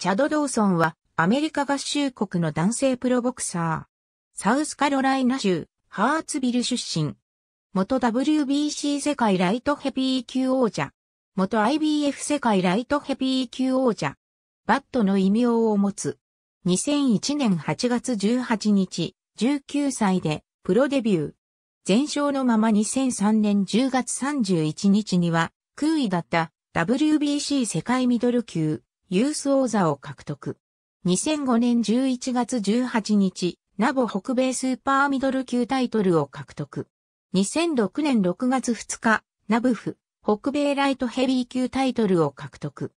チャド・ドーソンはアメリカ合衆国の男性プロボクサー。サウスカロライナ州ハーツビル出身。元 WBC 世界ライトヘビー級王者。元 IBF 世界ライトヘビー級王者。バットの異名を持つ。2001年8月18日、19歳でプロデビュー。全勝のまま2003年10月31日には、空位だった WBC 世界ミドル級。ユース王座を獲得。2005年11月18日、ナボ北米スーパーミドル級タイトルを獲得。2006年6月2日、ナブフ、北米ライトヘビー級タイトルを獲得。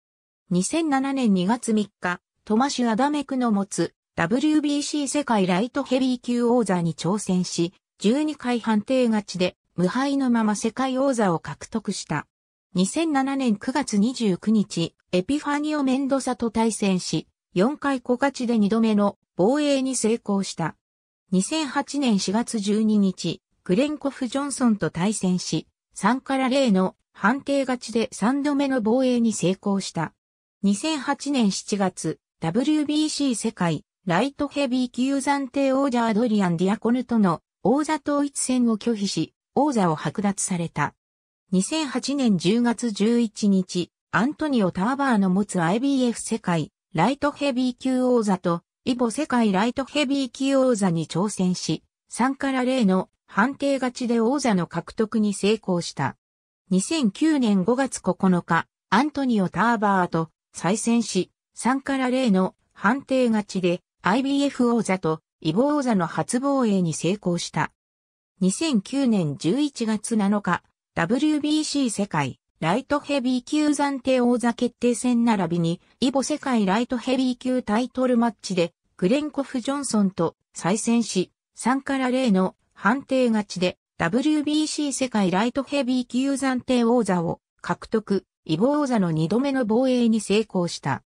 2007年2月3日、トマシュ・アダメクの持つ WBC 世界ライトヘビー級王座に挑戦し、12回判定勝ちで無敗のまま世界王座を獲得した。2007年9月29日、エピファニオ・メンドサと対戦し、4回小勝ちで2度目の防衛に成功した。2008年4月12日、グレンコフ・ジョンソンと対戦し、3から0の判定勝ちで3度目の防衛に成功した。2008年7月、WBC 世界ライトヘビー級暫定王者アドリアン・ディアコヌとの王座統一戦を拒否し、王座を剥奪された。2008年10月11日、アントニオ・ターバーの持つ IBF 世界ライトヘビー級王座とイボ世界ライトヘビー級王座に挑戦し、3から0の判定勝ちで王座の獲得に成功した。2009年5月9日、アントニオ・ターバーと再戦し、3から0の判定勝ちで IBF 王座とイボ王座の初防衛に成功した。2009年11月7日、WBC 世界ライトヘビー級暫定王座決定戦並びに、イボ世界ライトヘビー級タイトルマッチで、グレンコフ・ジョンソンと再戦し、3から0の判定勝ちで、WBC 世界ライトヘビー級暫定王座を獲得、イボ王座の2度目の防衛に成功した。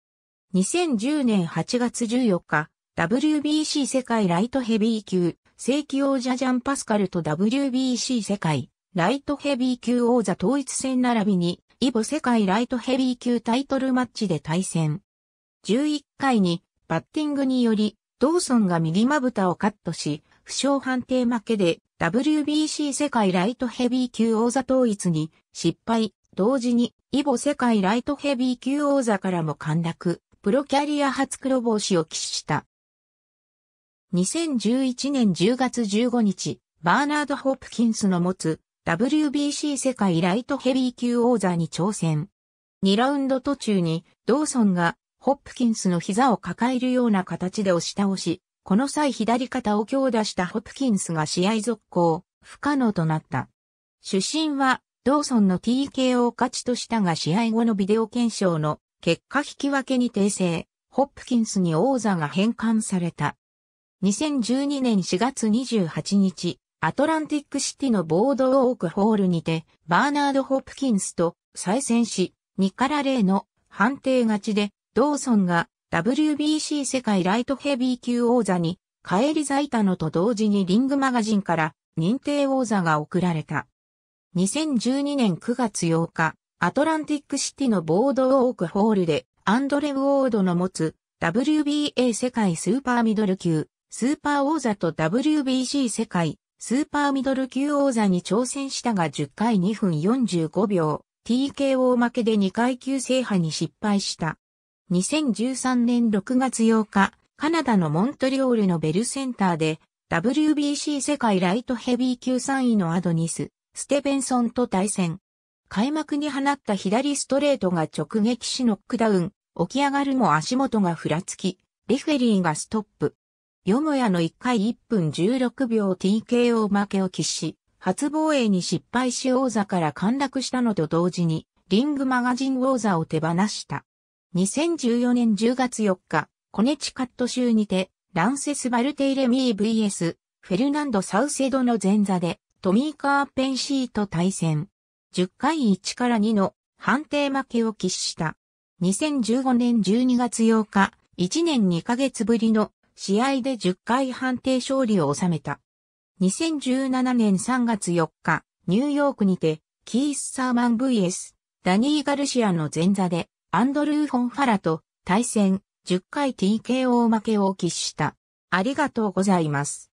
2010年8月14日、WBC 世界ライトヘビー級、正規王者ジャンパスカルと WBC 世界ライトヘビー級王座統一戦並びに、イボ世界ライトヘビー級タイトルマッチで対戦。11回に、バッティングにより、ドーソンが右まぶたをカットし、負傷判定負けで、WBC 世界ライトヘビー級王座統一に失敗、同時に、イボ世界ライトヘビー級王座からも陥落、プロキャリア初黒帽子を喫した。2011年10月15日、バーナード・ホプキンスの持つ WBC 世界ライトヘビー級王座に挑戦。2ラウンド途中にドーソンがホップキンスの膝を抱えるような形で押し倒し、この際左肩を強打したホップキンスが試合続行、不可能となった。主審はドーソンの TKO 勝ちとしたが試合後のビデオ検証の結果引き分けに訂正、ホップキンスに王座が返還された。2012年4月28日、アトランティックシティのボードオークホールにて、バーナード・ホプキンスと再戦し、2から0の判定勝ちで、ドーソンが WBC 世界ライトヘビー級王座に、返り咲いたのと同時にリングマガジンから認定王座が贈られた。2012年9月8日、アトランティックシティのボードオークホールで、アンドレ・ウォードの持つ WBA 世界スーパーミドル級、スーパー王座と WBC 世界スーパーミドル級王座に挑戦したが10回2分45秒、TKO 負けで2階級制覇に失敗した。2013年6月8日、カナダのモントリオールのベルセンターで、WBC 世界ライトヘビー級3位のアドニス、ステベンソンと対戦。開幕に放った左ストレートが直撃しノックダウン、起き上がるも足元がふらつき、レフェリーがストップ。よもやの1回1分16秒 TKO 負けを喫し、初防衛に失敗し王座から陥落したのと同時に、リングマガジン王座を手放した。2014年10月4日、コネチカット州にて、ランセス・バルテイレミー VS、フェルナンド・サウセドの前座で、トミー・カーペンシーと対戦。10回1から2の判定負けを喫した。2015年12月8日、1年2ヶ月ぶりの試合で10回判定勝利を収めた。2017年3月4日、ニューヨークにて、キース・サーマン VS、ダニー・ガルシアの前座で、アンドルー・フォン・ファラと対戦、10回 TKO 負けを喫した。ありがとうございます。